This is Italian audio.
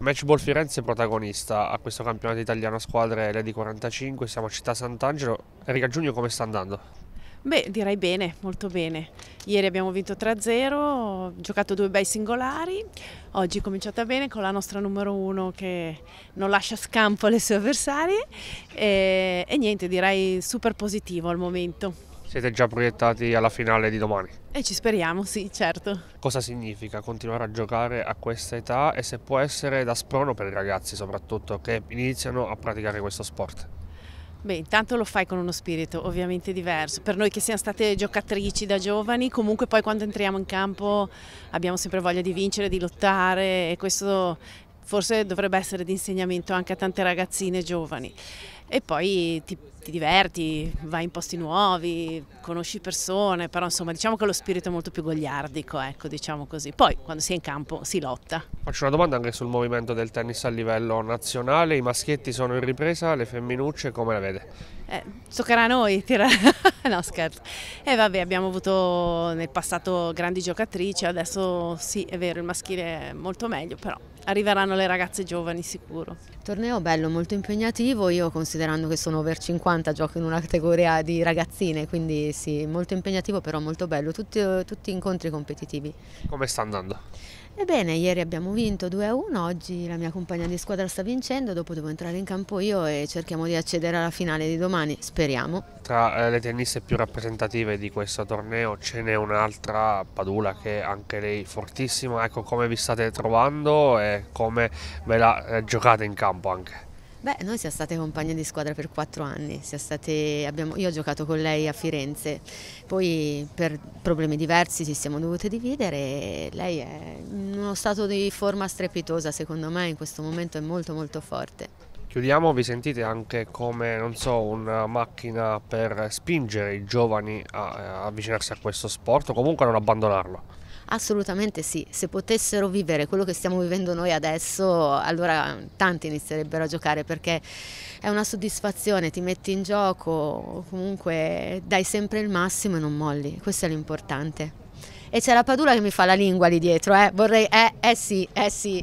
Matchball Firenze è protagonista a questo campionato italiano a squadre LD45, siamo a Città Sant'Angelo. Enrica Giugno come sta andando? Beh, direi bene, molto bene. Ieri abbiamo vinto 3-0, ho giocato due bei singolari, oggi è cominciata bene con la nostra numero uno che non lascia scampo alle sue avversarie e, e niente, direi super positivo al momento. Siete già proiettati alla finale di domani? E ci speriamo, sì, certo. Cosa significa continuare a giocare a questa età e se può essere da sprono per i ragazzi soprattutto che iniziano a praticare questo sport? Beh, intanto lo fai con uno spirito ovviamente diverso. Per noi che siamo state giocatrici da giovani, comunque poi quando entriamo in campo abbiamo sempre voglia di vincere, di lottare e questo forse dovrebbe essere di insegnamento anche a tante ragazzine giovani e poi ti, ti, diverti, vai in posti nuovi, conosci persone, però insomma diciamo che lo spirito è molto più gogliardico, ecco diciamo così. Poi quando si è in campo si lotta. Faccio una domanda anche sul movimento del tennis a livello nazionale, i maschietti sono in ripresa, le femminucce come la vede? Eh, toccherà a noi, tira... no scherzo. E eh, vabbè abbiamo avuto nel passato grandi giocatrici, adesso sì è vero il maschile è molto meglio, però arriveranno le ragazze giovani sicuro. Torneo bello, molto impegnativo, io considero considerando che sono over 50, gioco in una categoria di ragazzine, quindi sì, molto impegnativo però molto bello, tutti, tutti incontri competitivi. Come sta andando? Ebbene, ieri abbiamo vinto 2-1, oggi la mia compagna di squadra sta vincendo, dopo devo entrare in campo io e cerchiamo di accedere alla finale di domani, speriamo. Tra eh, le tenniste più rappresentative di questo torneo ce n'è un'altra, Padula, che è anche lei fortissima, ecco come vi state trovando e come ve la eh, giocate in campo anche. Beh, noi siamo state compagne di squadra per quattro anni, state, abbiamo, io ho giocato con lei a Firenze, poi per problemi diversi ci siamo dovute dividere e lei è in uno stato di forma strepitosa secondo me in questo momento è molto molto forte. Chiudiamo, vi sentite anche come, non so, una macchina per spingere i giovani a eh, avvicinarsi a questo sport o comunque a non abbandonarlo? Assolutamente sì, se potessero vivere quello che stiamo vivendo noi adesso, allora tanti inizierebbero a giocare perché è una soddisfazione, ti metti in gioco, comunque dai sempre il massimo e non molli, questo è l'importante. E c'è la Padula che mi fa la lingua lì dietro, eh? Vorrei, eh, eh sì, eh sì.